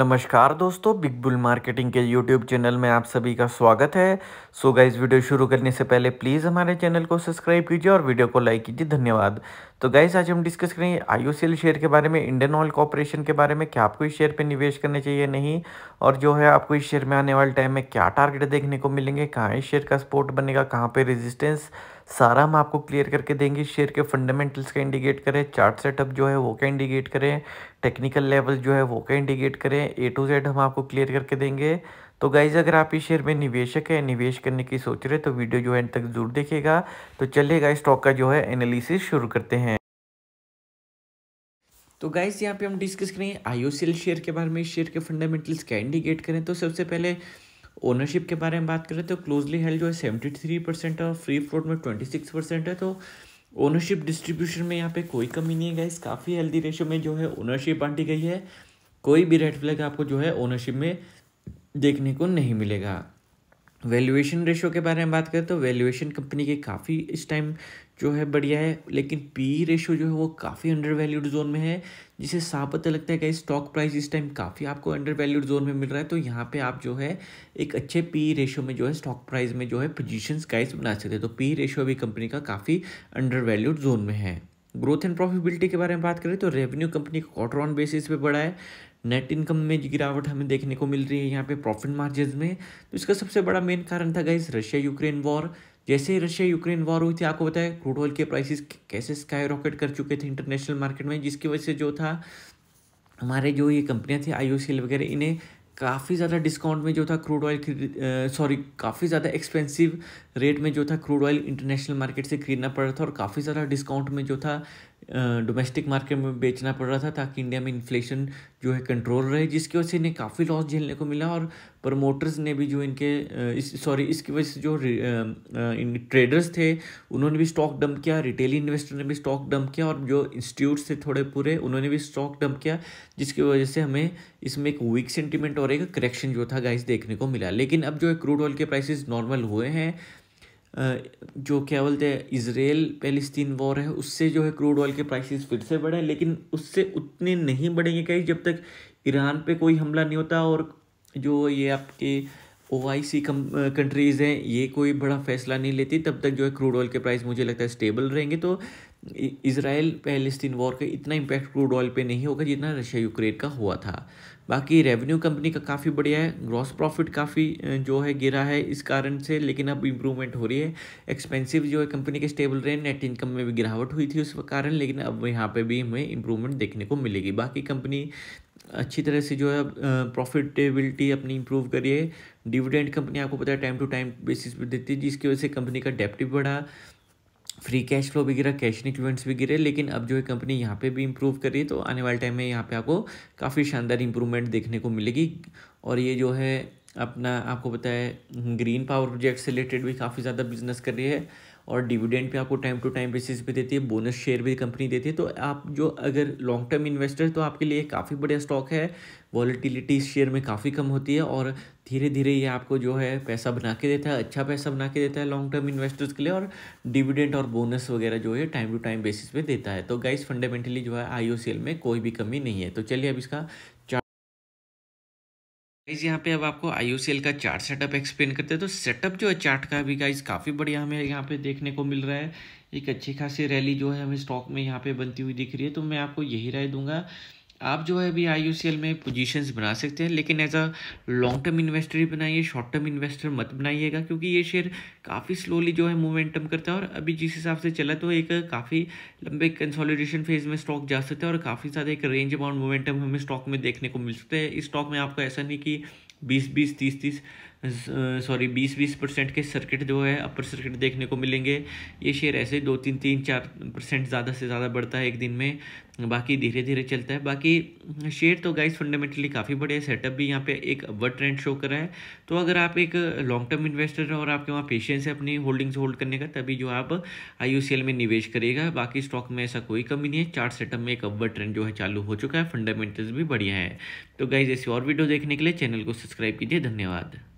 नमस्कार दोस्तों big bull marketing के यूट्यूब चैनल में आप सभी का स्वागत है सो so गाइज वीडियो शुरू करने से पहले प्लीज़ हमारे चैनल को सब्सक्राइब कीजिए और वीडियो को लाइक कीजिए धन्यवाद तो गाइज आज हम डिस्कस करेंगे आई शेयर के बारे में इंडियन ऑयल कॉरपोरेशन के बारे में क्या आपको इस शेयर पर निवेश करना चाहिए नहीं और जो है आपको इस शेयर में आने वाले टाइम में क्या टारगेट देखने को मिलेंगे कहाँ इस शेयर का सपोर्ट बनेगा कहाँ पर रेजिस्टेंस सारा हम आपको क्लियर करके देंगे शेयर के फंडामेंटल्स का इंडिकेट करें चार्ट सेटअप जो है वो का इंडिकेट करें टेक्निकल लेवल जो है वो का इंडिकेट करें ए टू जेड हम आपको क्लियर करके देंगे तो गाइज़ अगर आप इस शेयर में निवेशक है निवेश करने की सोच रहे तो वीडियो जो है तक जरूर देखेगा तो चलिए गाइज स्टॉक का जो है एनालिसिस शुरू करते हैं तो गाइज यहाँ पे हम डिस्कस करें आईओसीएल शेयर के बारे में शेयर के फंडामेंटल्स क्या इंडिकेट करें तो सबसे पहले ओनरशिप के बारे में बात करें तो क्लोजली हेल्ड जो है सेवेंटी थ्री परसेंट है फ्री फ्लोट में ट्वेंटी सिक्स परसेंट है तो ओनरशिप डिस्ट्रीब्यूशन में यहाँ पे कोई कमी नहीं है गाइस काफ़ी हेल्दी रेशो में जो है ओनरशिप बांटी गई है कोई भी रेड फ्लैग आपको जो है ओनरशिप में देखने को नहीं मिलेगा वैल्यूएशन रेशो के बारे में बात करें तो वैल्यूएशन कंपनी के काफ़ी इस टाइम जो है बढ़िया है लेकिन पी रेशो जो है वो काफ़ी अंडर वैल्यूड जोन में है जिसे साफ पता लगता है कि स्टॉक प्राइस इस टाइम काफ़ी आपको अंडर वैल्यूड जोन में मिल रहा है तो यहाँ पे आप जो है एक अच्छे पी रेशो में जो है स्टॉक प्राइस में जो है पोजीशंस गाइस बना सकते हैं तो पी रेशो अभी कंपनी का काफ़ी अंडर वैल्यूड जोन में है ग्रोथ एंड प्रॉफिबिलिटी के बारे में बात करें तो रेवेन्यू कंपनी का क्वार्टर ऑन बेसिस पे बढ़ा है नेट इनकम में गिरावट हमें देखने को मिल रही है यहाँ पे प्रॉफिट मार्जिन में तो इसका सबसे बड़ा मेन कारण था गाइस रशिया यूक्रेन वॉर जैसे रशिया यूक्रेन वॉर हुई थी आपको बताया क्रूड ऑयल के प्राइसेस कैसे स्काई रॉकेट कर चुके थे इंटरनेशनल मार्केट में जिसकी वजह से जो था हमारे जो ये कंपनियाँ थी आई वगैरह इन्हें काफ़ी ज़्यादा डिस्काउंट में जो था क्रूड ऑयल खरीद सॉरी काफ़ी ज़्यादा एक्सपेंसिव रेट में जो था क्रूड ऑयल इंटरनेशनल मार्केट से खरीदना पड़ रहा था और काफ़ी ज़्यादा डिस्काउंट में जो था डोमेस्टिक मार्केट में बेचना पड़ रहा था ताकि इंडिया में इन्फ्लेशन जो है कंट्रोल रहे जिसकी वजह से इन्हें काफ़ी लॉस झेलने को मिला और प्रमोटर्स ने भी जो इनके इस सॉरी इसकी वजह से जो इन ट्रेडर्स थे उन्होंने भी स्टॉक डंप किया रिटेल इन्वेस्टर ने भी स्टॉक डंप किया और जो इंस्टीट्यूट्स थे थोड़े पूरे उन्होंने भी स्टॉक डंप किया जिसकी वजह से हमें इसमें एक वीक सेंटिमेंट और एक करेक्शन जो था गाइस देखने को मिला लेकिन अब जो है क्रूड ऑयल के प्राइसेस नॉर्मल हुए हैं जो क्या बोलते हैं इसराइल पैलिस्तीन वॉर है उससे जो है क्रूड ऑयल के प्राइसेस फिर से बढ़े लेकिन उससे उतने नहीं बढ़ेंगे कहीं जब तक ईरान पे कोई हमला नहीं होता और जो ये आपके ओ आई सी कंट्रीज़ हैं ये कोई बड़ा फैसला नहीं लेती तब तक जो है क्रूड ऑयल के प्राइस मुझे लगता है स्टेबल रहेंगे तो इसराइल पैलेस्तीन वॉर का इतना इम्पैक्ट क्रूड ऑयल पे नहीं होगा जितना रशिया यूक्रेन का हुआ था बाकी रेवेन्यू कंपनी का काफ़ी बढ़िया है ग्रॉस प्रॉफिट काफ़ी जो है गिरा है इस कारण से लेकिन अब इम्प्रूवमेंट हो रही है एक्सपेंसिव जो है कंपनी के स्टेबल रहे नेट इनकम में भी गिरावट हुई थी उस कारण लेकिन अब यहाँ पे भी हमें इम्प्रूवमेंट देखने को मिलेगी बाकी कंपनी अच्छी तरह से जो है प्रॉफिटेबिलिटी अपनी इंप्रूव करिए डिविडेंड कंपनी आपको पता है टाइम टू टाइम बेसिस पर देती है जिसकी वजह से कंपनी का डेप्ट भी बढ़ा फ्री कैश फ्लो भी गिरा कैश इक्विपमेंट्स भी गिरे लेकिन अब जो है कंपनी यहाँ पे भी इम्प्रूव कर रही है तो आने वाले टाइम में यहाँ पे आपको काफ़ी शानदार इंप्रूवमेंट देखने को मिलेगी और ये जो है अपना आपको पता है ग्रीन पावर प्रोजेक्ट से रिलेटेड भी काफ़ी ज़्यादा बिजनेस कर रही है और डिविडेंड पे आपको टाइम टू टाइम बेसिस पे देती है बोनस शेयर भी कंपनी देती है तो आप जो अगर लॉन्ग टर्म इन्वेस्टर तो आपके लिए काफ़ी बढ़िया स्टॉक है वॉलीटिलिटी शेयर में काफ़ी कम होती है और धीरे धीरे ये आपको जो है पैसा बना के देता है अच्छा पैसा बना के देता है लॉन्ग टर्म इन्वेस्टर्स के लिए और डिविडेंड और बोनस वगैरह जो है टाइम टू टाइम बेसिस पे देता है तो गाइस फंडामेंटली जो है आई में कोई भी कमी नहीं है तो चलिए अब इसका गाइज यहाँ पे अब आपको आई का चार्ट सेटअप एक्सप्लेन करते हैं तो सेटअप जो है चार्ट का भी गाइज काफ़ी बढ़िया हमें यहाँ पे देखने को मिल रहा है एक अच्छी खासी रैली जो है हमें स्टॉक में यहाँ पे बनती हुई दिख रही है तो मैं आपको यही राय दूंगा आप जो है अभी आई में पोजीशंस बना सकते हैं लेकिन as a long term investor ही बनाइए शॉर्ट टर्म इन्वेस्टर मत बनाइएगा क्योंकि ये शेयर काफ़ी स्लोली जो है मोमेंटम करता है और अभी जिस हिसाब से चला तो एक काफ़ी लंबे कंसोलिडेशन फेज में स्टॉक जा सकता है और काफ़ी ज़्यादा एक रेंज अमाउंट मोमेंटम हमें स्टॉक में देखने को मिल सकता है इस स्टॉक में आपको ऐसा नहीं कि बीस बीस तीस तीस सॉरी बीस बीस परसेंट के सर्किट जो है अपर सर्किट देखने को मिलेंगे ये शेयर ऐसे दो तीन तीन चार परसेंट ज़्यादा से ज़्यादा बढ़ता है एक दिन में बाकी धीरे धीरे चलता है बाकी शेयर तो गाइस फंडामेंटली काफ़ी बढ़िया सेटअप भी यहाँ पे एक अवर ट्रेंड शो कर रहा है तो अगर आप एक लॉन्ग टर्म इन्वेस्टर हैं और आपके वहाँ पेशेंस है अपनी होल्डिंग्स होल्ड करने का तभी जो आप आई में निवेश करेगा बाकी स्टॉक में ऐसा कोई कमी नहीं है चार्ट सेटअप में एक अवर ट्रेंड जो है चालू हो चुका है फंडामेंटल्स भी बढ़िया है तो गाइज ऐसी और वीडियो देखने के लिए चैनल को सब्सक्राइब कीजिए धन्यवाद